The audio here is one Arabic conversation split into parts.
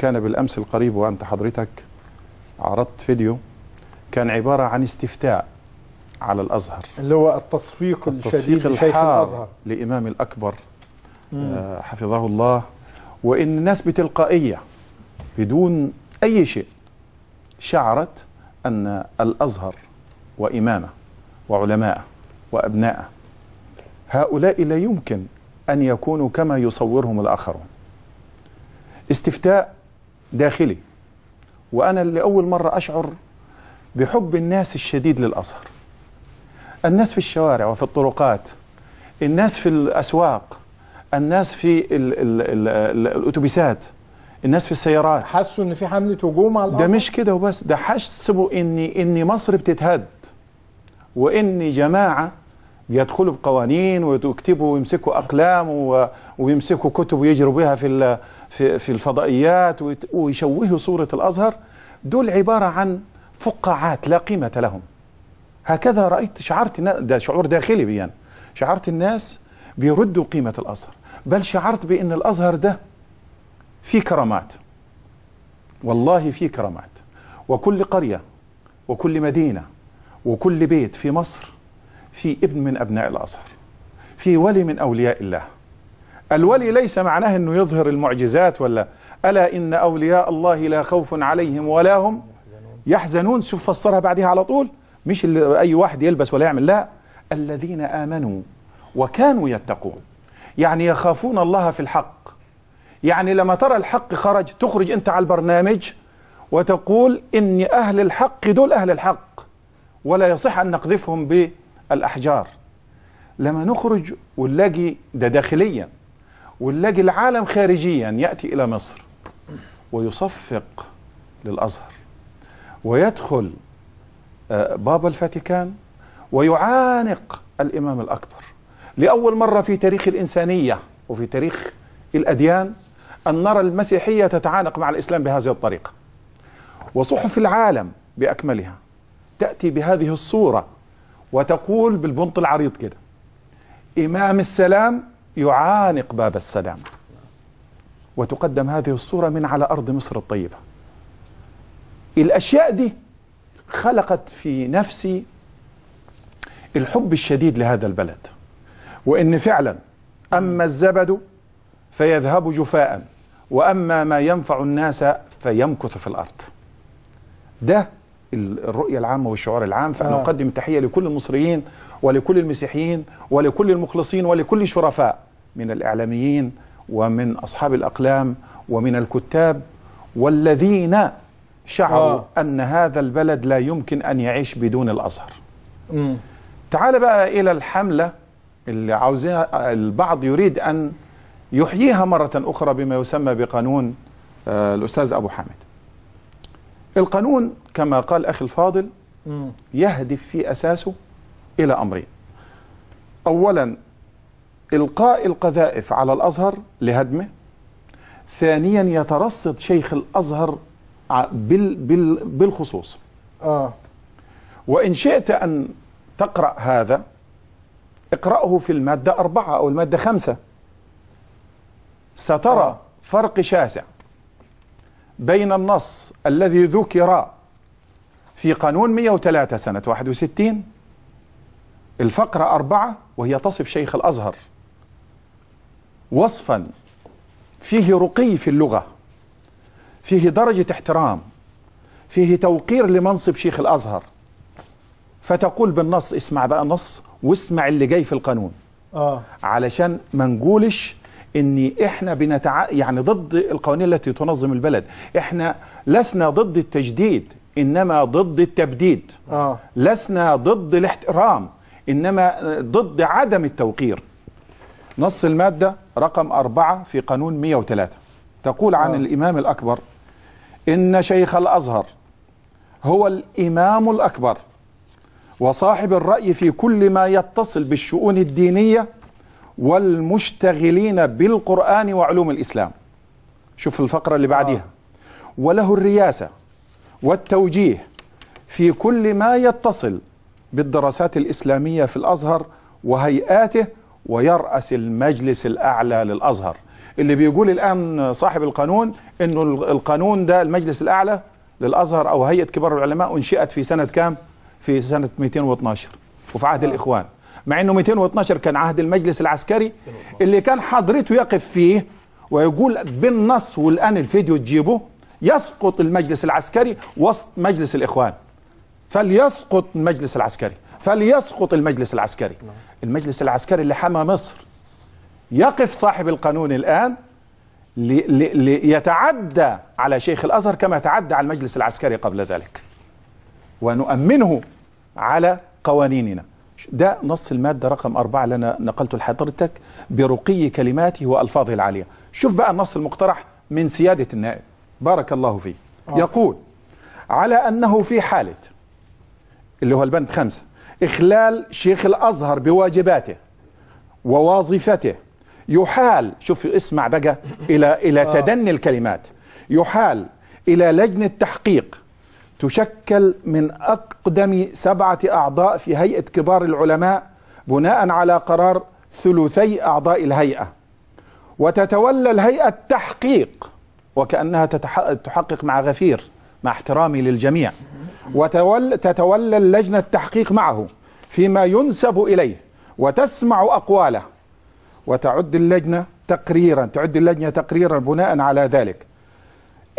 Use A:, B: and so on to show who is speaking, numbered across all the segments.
A: كان بالأمس القريب وأنت حضرتك عرضت فيديو كان عبارة عن استفتاء على الأزهر اللي هو التصفيق, التصفيق الشديد لشيخ الأزهر لإمام الأكبر آه، حفظه الله وإن الناس بتلقائية بدون أي شيء شعرت أن الأزهر وإمامه وعلماءه وأبناءه هؤلاء لا يمكن أن يكونوا كما يصورهم الآخرون استفتاء داخلي وأنا لأول مرة أشعر بحب الناس الشديد للأزهر الناس في الشوارع وفي الطرقات الناس في الأسواق الناس في الأتوبيسات الناس في السيارات حسوا ان في حمله هجوم على الأزهر. ده مش كده وبس ده حسوا ان ان مصر بتتهد واني جماعه يدخلوا بقوانين ويكتبوا ويمسكوا اقلام ويمسكوا كتب ويجروا بها في في الفضائيات ويشوهوا صوره الازهر دول عباره عن فقاعات لا قيمه لهم هكذا رايت شعرت ده شعور داخلي بي يعني شعرت الناس بيردوا قيمه الازهر بل شعرت بان الازهر ده فيه كرامات والله فيه كرامات وكل قريه وكل مدينه وكل بيت في مصر في ابن من أبناء الأزهر في ولي من أولياء الله الولي ليس معناه أنه يظهر المعجزات ولا ألا إن أولياء الله لا خوف عليهم ولا هم يحزنون شوف فسرها بعدها على طول مش اللي أي واحد يلبس ولا يعمل لا الذين آمنوا وكانوا يتقون يعني يخافون الله في الحق يعني لما ترى الحق خرج تخرج أنت على البرنامج وتقول إن أهل الحق دول أهل الحق ولا يصح أن نقذفهم ب الأحجار لما نخرج ونلاقي ده داخليا ونلاقي العالم خارجيا يأتي إلى مصر ويصفق للأزهر ويدخل آه، باب الفاتيكان ويعانق الإمام الأكبر لأول مرة في تاريخ الإنسانية وفي تاريخ الأديان أن نرى المسيحية تتعانق مع الإسلام بهذه الطريقة وصحف العالم بأكملها تأتي بهذه الصورة وتقول بالبنط العريض كده إمام السلام يعانق باب السلام وتقدم هذه الصورة من على أرض مصر الطيبة الأشياء دي خلقت في نفسي الحب الشديد لهذا البلد وإن فعلا أما الزبد فيذهب جفاء وأما ما ينفع الناس فيمكث في الأرض ده الرؤية العامة والشعار العام فأنا آه. أقدم تحية لكل المصريين ولكل المسيحيين ولكل المخلصين ولكل شرفاء من الإعلاميين ومن أصحاب الأقلام ومن الكتاب والذين شعروا آه. أن هذا البلد لا يمكن أن يعيش بدون الأزهر م. تعال بقى إلى الحملة اللي عاوزين البعض يريد أن يحييها مرة أخرى بما يسمى بقانون آه، الأستاذ أبو حامد القانون كما قال أخي الفاضل يهدف في أساسه إلى أمرين أولا إلقاء القذائف على الأزهر لهدمه ثانيا يترصد شيخ الأزهر بال بال بالخصوص آه. وإن شئت أن تقرأ هذا اقرأه في المادة أربعة أو المادة خمسة سترى آه. فرق شاسع بين النص الذي ذكر في قانون 103 سنة 61 الفقرة أربعة وهي تصف شيخ الأزهر وصفا فيه رقي في اللغة فيه درجة احترام فيه توقير لمنصب شيخ الأزهر فتقول بالنص اسمع بقى النص واسمع اللي جاي في القانون آه. علشان ما نقولش ان احنا بنتع... يعني ضد القوانين التي تنظم البلد احنا لسنا ضد التجديد انما ضد التبديد آه. لسنا ضد الاحترام انما ضد عدم التوقير نص الماده رقم أربعة في قانون 103 تقول عن آه. الامام الاكبر ان شيخ الازهر هو الامام الاكبر وصاحب الراي في كل ما يتصل بالشؤون الدينيه والمشتغلين بالقرآن وعلوم الإسلام شوف الفقرة اللي بعدها وله الرياسة والتوجيه في كل ما يتصل بالدراسات الإسلامية في الأزهر وهيئاته ويرأس المجلس الأعلى للأزهر اللي بيقول الآن صاحب القانون أنه القانون ده المجلس الأعلى للأزهر أو هيئة كبار العلماء أنشئت في سنة كام؟ في سنة 212 وفي عهد آه. الإخوان مع انه 212 كان عهد المجلس العسكري اللي كان حضرته يقف فيه ويقول بالنص والان الفيديو تجيبه يسقط المجلس العسكري وسط مجلس الاخوان فليسقط المجلس العسكري فليسقط المجلس العسكري المجلس العسكري اللي حمى مصر يقف صاحب القانون الان ليتعدى على شيخ الازهر كما تعدى على المجلس العسكري قبل ذلك ونؤمنه على قوانيننا ده نص المادة رقم أربعة اللي أنا نقلته لحضرتك برقي كلماته وألفاظه العالية شوف بقى النص المقترح من سيادة النائب بارك الله فيه آه. يقول على أنه في حالة اللي هو البند خمسة إخلال شيخ الأزهر بواجباته ووظيفته يحال شوف اسمع بقى إلى إلى آه. تدني الكلمات يحال إلى لجنة تحقيق تشكل من أقدم سبعة أعضاء في هيئة كبار العلماء بناء على قرار ثلثي أعضاء الهيئة وتتولى الهيئة التحقيق وكأنها تحقق مع غفير مع احترامي للجميع وتتولى اللجنة التحقيق معه فيما ينسب إليه وتسمع أقواله وتعد اللجنة تقريرا تعد اللجنة تقريرا بناء على ذلك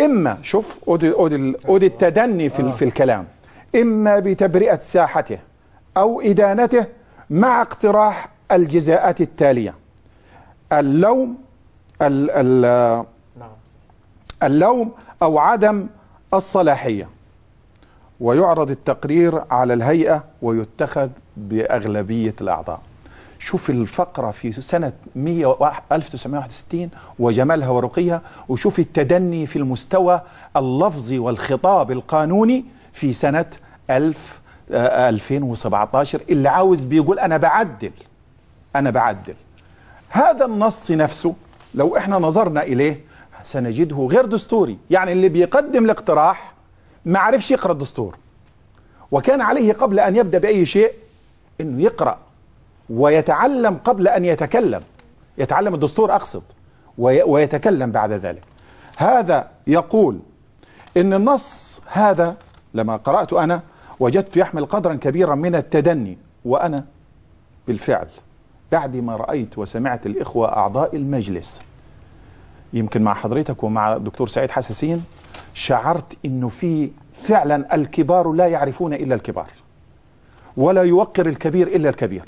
A: اما شوف اودي اودي اودي التدني في آه. في الكلام اما بتبرئه ساحته او ادانته مع اقتراح الجزاءات التاليه اللوم ال ال نعم. اللوم او عدم الصلاحيه ويعرض التقرير على الهيئه ويتخذ باغلبيه الاعضاء شوف الفقرة في سنة 1961 وجمالها ورقيها وشوف التدني في المستوى اللفظي والخطاب القانوني في سنة 1000 2017 آه، اللي عاوز بيقول أنا بعدل أنا بعدل هذا النص نفسه لو احنا نظرنا إليه سنجده غير دستوري يعني اللي بيقدم الاقتراح ما عرفش يقرأ الدستور وكان عليه قبل أن يبدأ بأي شيء أنه يقرأ ويتعلم قبل أن يتكلم يتعلم الدستور أقصد ويتكلم بعد ذلك هذا يقول إن النص هذا لما قرأت أنا وجدت يحمل قدرا كبيرا من التدني وأنا بالفعل بعد ما رأيت وسمعت الإخوة أعضاء المجلس يمكن مع حضرتك ومع دكتور سعيد حساسين شعرت إنه في فعلا الكبار لا يعرفون إلا الكبار ولا يوقر الكبير إلا الكبير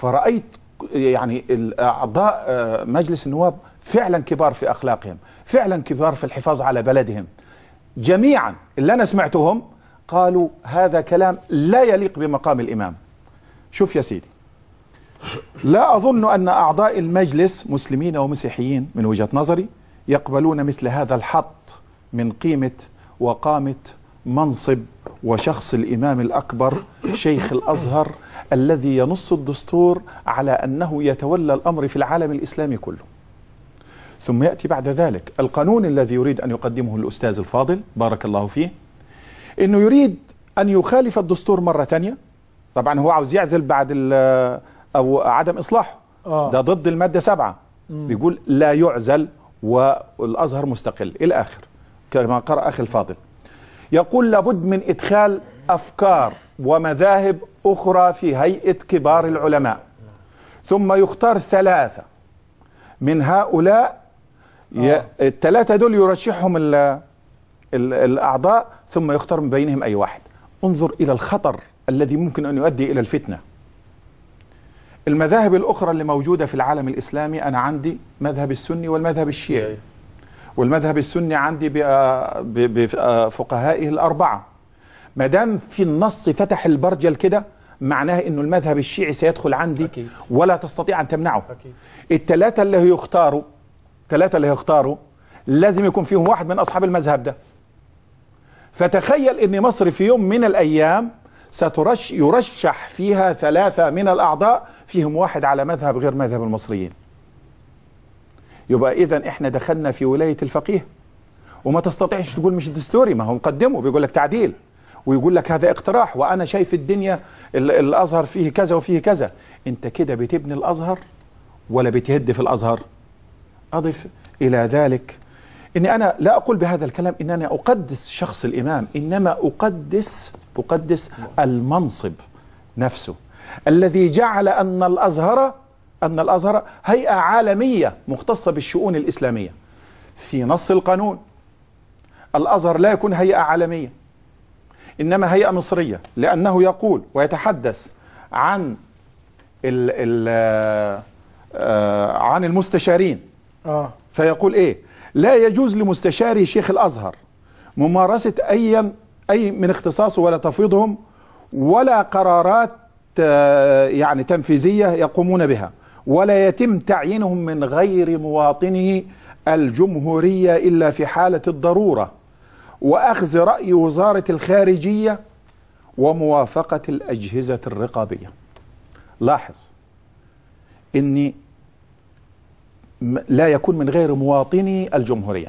A: فرأيت يعني أعضاء آه، مجلس النواب فعلا كبار في أخلاقهم فعلا كبار في الحفاظ على بلدهم جميعا اللي أنا سمعتهم قالوا هذا كلام لا يليق بمقام الإمام شوف يا سيدي لا أظن أن أعضاء المجلس مسلمين ومسيحيين من وجهة نظري يقبلون مثل هذا الحط من قيمة وقامة منصب وشخص الإمام الأكبر شيخ الأزهر الذي ينص الدستور على أنه يتولى الأمر في العالم الإسلامي كله ثم يأتي بعد ذلك القانون الذي يريد أن يقدمه الأستاذ الفاضل بارك الله فيه أنه يريد أن يخالف الدستور مرة ثانية طبعا هو عاوز يعزل بعد أو عدم إصلاحه آه. ده ضد المادة سبعة بيقول لا يعزل والأزهر مستقل إلى آخر كما قرأ أخي الفاضل يقول لابد من إدخال أفكار ومذاهب أخرى في هيئة كبار العلماء ثم يختار ثلاثة من هؤلاء ي... آه. الثلاثة دول يرشحهم ال... ال... الأعضاء ثم يختار من بينهم أي واحد انظر إلى الخطر الذي ممكن أن يؤدي إلى الفتنة المذاهب الأخرى اللي موجودة في العالم الإسلامي أنا عندي مذهب السني والمذهب الشيعي والمذهب السني عندي بفقهائه آه، آه، الأربعة ما دام في النص فتح البرجل كده معناه انه المذهب الشيعي سيدخل عندي أكيد. ولا تستطيع ان تمنعه أكيد. الثلاثه اللي هيختاروا الثلاثه اللي هيختاروا لازم يكون فيهم واحد من اصحاب المذهب ده فتخيل ان مصر في يوم من الايام سترش يرشح فيها ثلاثه من الاعضاء فيهم واحد على مذهب غير مذهب المصريين يبقى اذا احنا دخلنا في ولايه الفقيه وما تستطيعش تقول مش دستوري ما هم قدموا بيقول لك تعديل ويقول لك هذا اقتراح وانا شايف الدنيا الازهر فيه كذا وفيه كذا انت كده بتبني الازهر ولا بتهد في الازهر اضف الى ذلك اني انا لا اقول بهذا الكلام ان انا اقدس شخص الامام انما اقدس اقدس المنصب نفسه الذي جعل ان الازهر ان الازهر هيئه عالميه مختصه بالشؤون الاسلاميه في نص القانون الازهر لا يكون هيئه عالميه إنما هيئة مصرية لأنه يقول ويتحدث عن ال ال آه، عن المستشارين آه. فيقول إيه لا يجوز لمستشاري شيخ الأزهر ممارسة أي أي من اختصاصه ولا تفويضهم ولا قرارات آه، يعني تنفيذية يقومون بها ولا يتم تعيينهم من غير مواطنه الجمهورية إلا في حالة الضرورة وأخذ رأي وزارة الخارجية وموافقة الأجهزة الرقابية لاحظ أني لا يكون من غير مواطني الجمهورية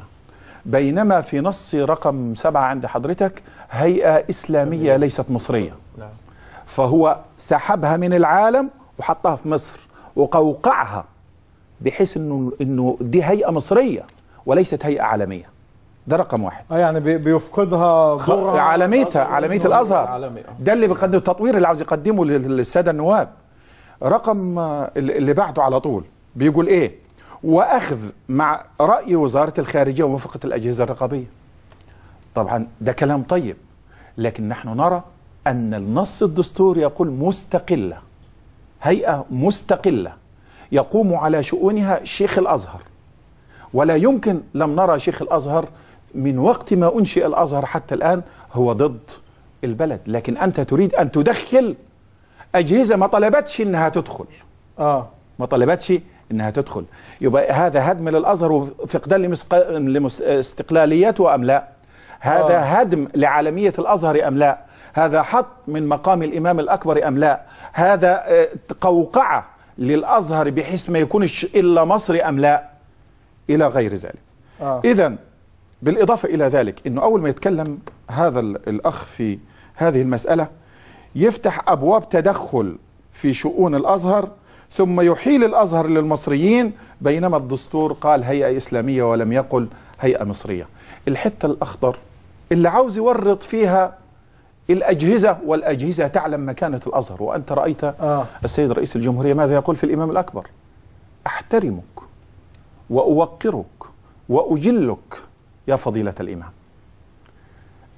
A: بينما في نص رقم سبعة عند حضرتك هيئة إسلامية ليست مصرية نعم. فهو سحبها من العالم وحطها في مصر وقوقعها بحيث انه انه دي هيئه مصريه وليست هيئه عالميه ده رقم واحد اه يعني بيفقدها ضرها عالميتها عالميه يعني الازهر ده اللي بيقدم التطوير اللي عاوز يقدمه للساده النواب رقم آه، اللي بعده على طول بيقول ايه واخذ مع راي وزاره الخارجيه وموافقه الاجهزه الرقابيه طبعا ده كلام طيب لكن نحن نرى ان النص الدستوري يقول مستقله هيئه مستقله يقوم على شؤونها شيخ الازهر ولا يمكن لم نرى شيخ الازهر من وقت ما أنشئ الأزهر حتى الآن هو ضد البلد لكن أنت تريد أن تدخل أجهزة ما طلبتش إنها تدخل آه ما طلبتش إنها تدخل يبقى هذا هدم للأزهر وفقدان لمسق... لاستقلاليته أم لا هذا آه. هدم لعالمية الأزهر أم لا هذا حط من مقام الإمام الأكبر أم لا هذا آه، قوقعة للأزهر بحيث ما يكونش إلا مصري أم لا إلى غير ذلك آه. إذا بالإضافة إلى ذلك أنه أول ما يتكلم هذا الأخ في هذه المسألة يفتح أبواب تدخل في شؤون الأزهر ثم يحيل الأزهر للمصريين بينما الدستور قال هيئة إسلامية ولم يقل هيئة مصرية الحتة الأخضر اللي عاوز يورط فيها الأجهزة والأجهزة تعلم مكانة الأزهر وأنت رأيت آه. السيد رئيس الجمهورية ماذا يقول في الإمام الأكبر أحترمك وأوقرك وأجلك يا فضيلة الإمام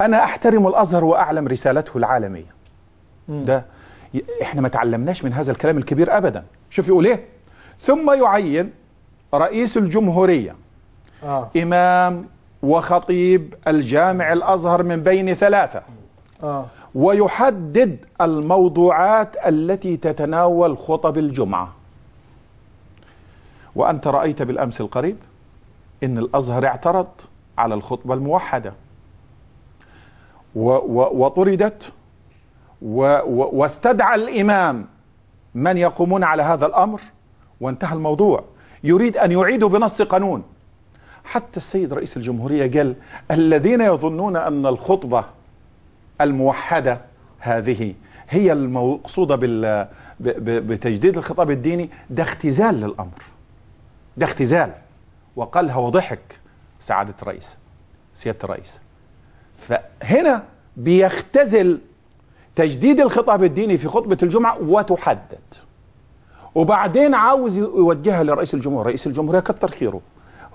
A: أنا أحترم الأزهر وأعلم رسالته العالمية ده إحنا ما تعلمناش من هذا الكلام الكبير أبدا شوف يقول إيه ثم يعين رئيس الجمهورية آه. إمام وخطيب الجامع الأزهر من بين ثلاثة آه. ويحدد الموضوعات التي تتناول خطب الجمعة وأنت رأيت بالأمس القريب إن الأزهر اعترض على الخطبة الموحدة وطردت واستدعى الإمام من يقومون على هذا الأمر وانتهى الموضوع يريد أن يعيدوا بنص قانون حتى السيد رئيس الجمهورية قال الذين يظنون أن الخطبة الموحدة هذه هي المقصودة بال... بتجديد الخطاب الديني ده اختزال للأمر ده اختزال وقالها وضحك سعاده الرئيس سياده الرئيس فهنا بيختزل تجديد الخطاب الديني في خطبه الجمعه وتحدد وبعدين عاوز يوجهها لرئيس الجمهوريه رئيس الجمهوريه كتر خيره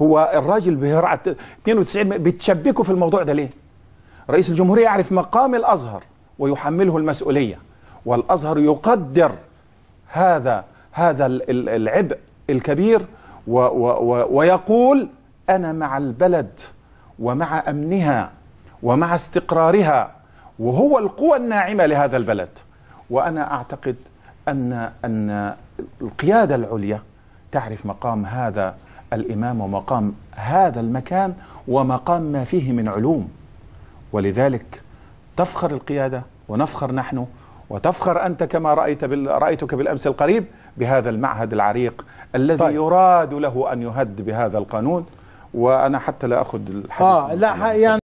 A: هو الراجل بهرعة 92 بتشبكه في الموضوع ده ليه رئيس الجمهوريه يعرف مقام الازهر ويحمله المسؤوليه والازهر يقدر هذا هذا العبء الكبير و و و ويقول انا مع البلد ومع امنها ومع استقرارها وهو القوى الناعمه لهذا البلد وانا اعتقد ان ان القياده العليا تعرف مقام هذا الامام ومقام هذا المكان ومقام ما فيه من علوم ولذلك تفخر القياده ونفخر نحن وتفخر انت كما رايت بال... رايتك بالامس القريب بهذا المعهد العريق الذي طيب. يراد له ان يهد بهذا القانون وانا حتى لا اخذ الحديث اه لا يعني